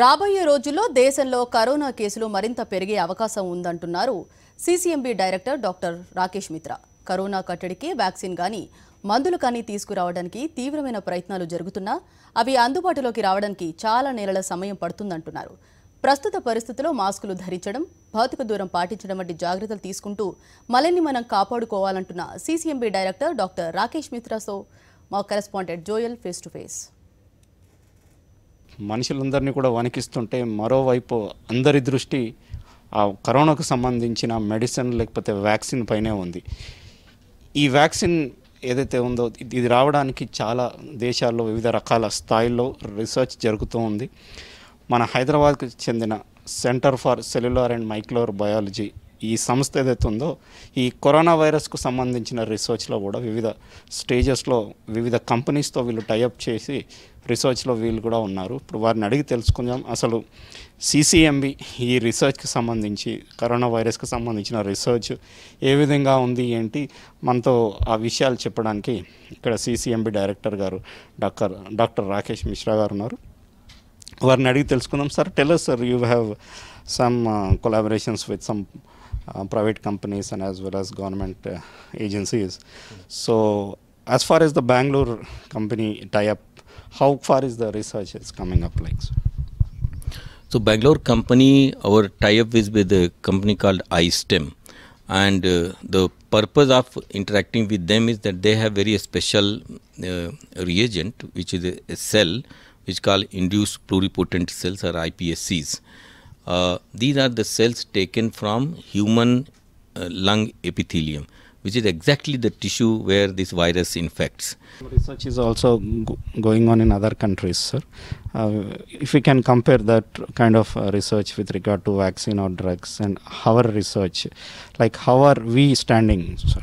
రాబోయే రోజుల్లో దేశంలో కరోనా కేసులు మరింత పెరిగే అవకాశం ఉందంటున్నారు CCMB director doctor Rakesh Mitra corona కట్టడికి వ్యాక్సిన్ కానీ మందులు కానీ తీసుకురావడానికి తీవ్రమైన ప్రయత్నాలు జరుగుతున్నా అవి అందుబాటులోకి రావడానికి చాలా నెలల సమయం పడుతుందంటున్నారు ప్రస్తుత పరిస్థితుల్లో మాస్కులు ధరించడం భౌతిక దూరం పాటించడం వంటి జాగ్రత్తలు తీసుకుంటూ మళ్ళీ మనం కాపాడుకోవాలంటున్న సీసీఎంబీ డైరెక్టర్ డాక్టర్ రాకేష్ మిత్రాతో మా correspondent Joel face to face మనుషులందరినీ కూడా వణికిస్తుంటే మరోవైపు అందరి దృష్టి ఆ కరోనాకు సంబంధించిన మెడిసిన్ లేకపోతే వ్యాక్సిన్ పైనే ఉంది ఈ వ్యాక్సిన్ ఏదైతే ఉందో ఇది రావడానికి చాలా దేశాల్లో వివిధ రకాల స్థాయిల్లో రీసెర్చ్ జరుగుతూ ఉంది మన హైదరాబాద్కు చెందిన centre for cellular and molecular biology ఈ సంస్థ ఏదైతే ఉందో ఈ కరోనా వైరస్కు సంబంధించిన రీసెర్చ్లో కూడా వివిధ స్టేజెస్లో వివిధ కంపెనీస్తో వీళ్ళు టైఅప్ చేసి రీసెర్చ్లో వీళ్ళు కూడా ఉన్నారు ఇప్పుడు వారిని అడిగి తెలుసుకుందాం అసలు సిసిఎంబి ఈ రీసెర్చ్కి సంబంధించి కరోనా వైరస్కి సంబంధించిన రీసెర్చ్ ఏ విధంగా ఉంది ఏంటి మనతో ఆ విషయాలు చెప్పడానికి ఇక్కడ సిసిఎంబి డైరెక్టర్ గారు డాక్టర్ డాక్టర్ రాకేష్ మిశ్రా గారు ఉన్నారు వారిని అడిగి తెలుసుకుందాం సార్ టెలర్ sir you have some collaborations with some um, private companies and as well as government uh, agencies. So as far as the Bangalore company tie-up, how far is the research is coming up like? So? so Bangalore company, our tie-up is with a company called iSTEM and uh, the purpose of interacting with them is that they have very special uh, reagent which is a, a cell which called induced pluripotent cells or IPSCs uh, these are the cells taken from human uh, lung epithelium, which is exactly the tissue where this virus infects. Research is also going on in other countries, sir. Uh, if we can compare that kind of uh, research with regard to vaccine or drugs and our research, like how are we standing, sir?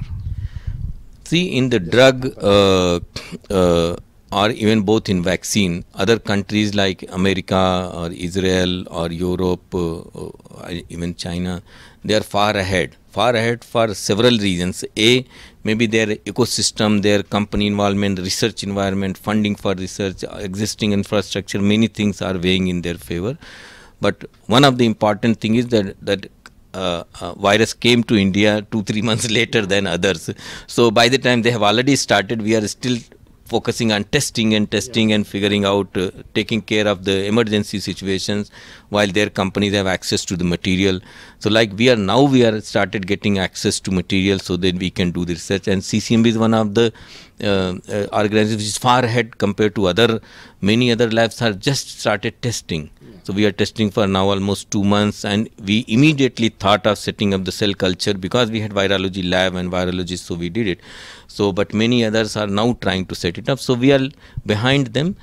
See, in the drug uh, or even both in vaccine. Other countries like America or Israel or Europe, uh, even China, they are far ahead. Far ahead for several reasons. A, maybe their ecosystem, their company involvement, research environment, funding for research, existing infrastructure, many things are weighing in their favor. But one of the important thing is that that uh, uh, virus came to India two three months later than others. So by the time they have already started, we are still focusing on testing and testing yeah. and figuring out uh, taking care of the emergency situations while their companies have access to the material so like we are now we are started getting access to material so that we can do the research and ccmb is one of the uh, uh, organizations which is far ahead compared to other many other labs are just started testing so we are testing for now almost two months and we immediately thought of setting up the cell culture because we had virology lab and virologists, so we did it. So, but many others are now trying to set it up. So we are behind them.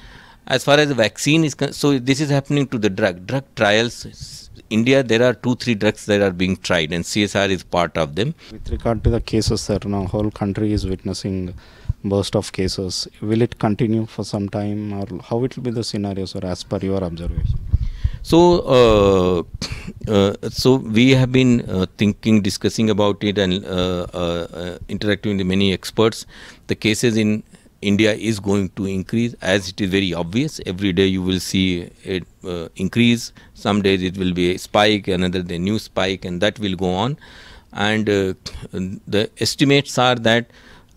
As far as the vaccine is concerned, so this is happening to the drug. Drug trials, India, there are two, three drugs that are being tried and CSR is part of them. With regard to the cases, sir, now whole country is witnessing burst of cases. Will it continue for some time or how it will be the scenario? Sir, as per your observation? So, uh, uh, so we have been uh, thinking, discussing about it, and interacting with many experts. The cases in India is going to increase as it is very obvious. Every day you will see it uh, increase. Some days it will be a spike, another day new spike, and that will go on. And uh, the estimates are that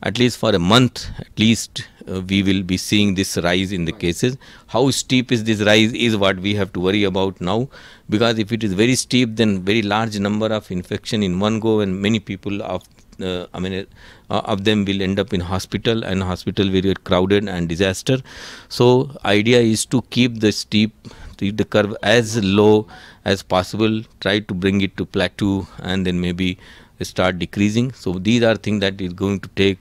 at least for a month at least uh, we will be seeing this rise in the cases how steep is this rise is what we have to worry about now because if it is very steep then very large number of infection in one go and many people of uh, i mean uh, uh of them will end up in hospital and hospital will get crowded and disaster so idea is to keep the steep the curve as low as possible try to bring it to plateau and then maybe start decreasing so these are things that is going to take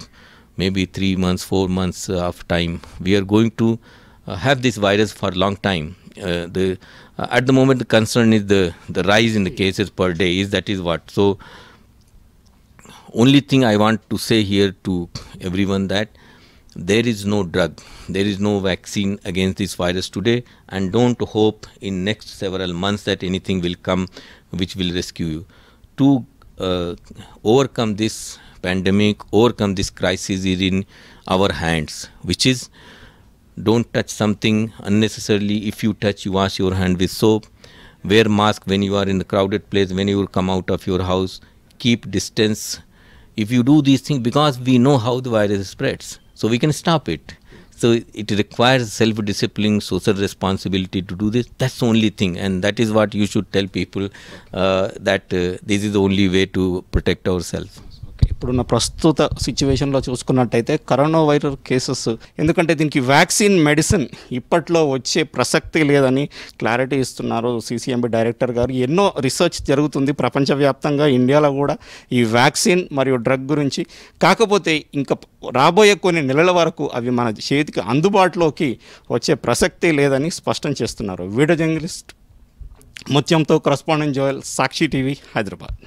maybe three months four months uh, of time we are going to uh, have this virus for long time uh, the uh, at the moment the concern is the the rise in the cases per day is that is what so only thing i want to say here to everyone that there is no drug there is no vaccine against this virus today and don't hope in next several months that anything will come which will rescue you to uh, overcome this pandemic, overcome this crisis is in our hands, which is don't touch something unnecessarily. If you touch, you wash your hand with soap. Wear mask when you are in a crowded place, when you come out of your house. Keep distance. If you do these things, because we know how the virus spreads, so we can stop it. So it requires self-discipline, social responsibility to do this. That's the only thing, and that is what you should tell people uh, that uh, this is the only way to protect ourselves. ఇప్పుడున్న ప్రస్తుత సిచ్యువేషన్లో చూసుకున్నట్టయితే corona virus cases ఎందుకంటే దీనికి vaccine medicine ఇప్పట్లో వచ్చే ప్రసక్తి లేదని క్లారిటీ ఇస్తున్నారు సీసీఎంబీ డైరెక్టర్ గారు ఎన్నో రీసెర్చ్ జరుగుతుంది ప్రపంచవ్యాప్తంగా ఇండియాలో కూడా ఈ వ్యాక్సిన్ మరియు డ్రగ్ గురించి కాకపోతే ఇంకా రాబోయే కొన్ని నెలల వరకు అవి మన చేతికి అందుబాటులోకి వచ్చే ప్రసక్తి లేదని స్పష్టం చేస్తున్నారు వీడియో జర్నలిస్ట్ ముత్యంతో correspondent Joel Sakshi TV Hyderabad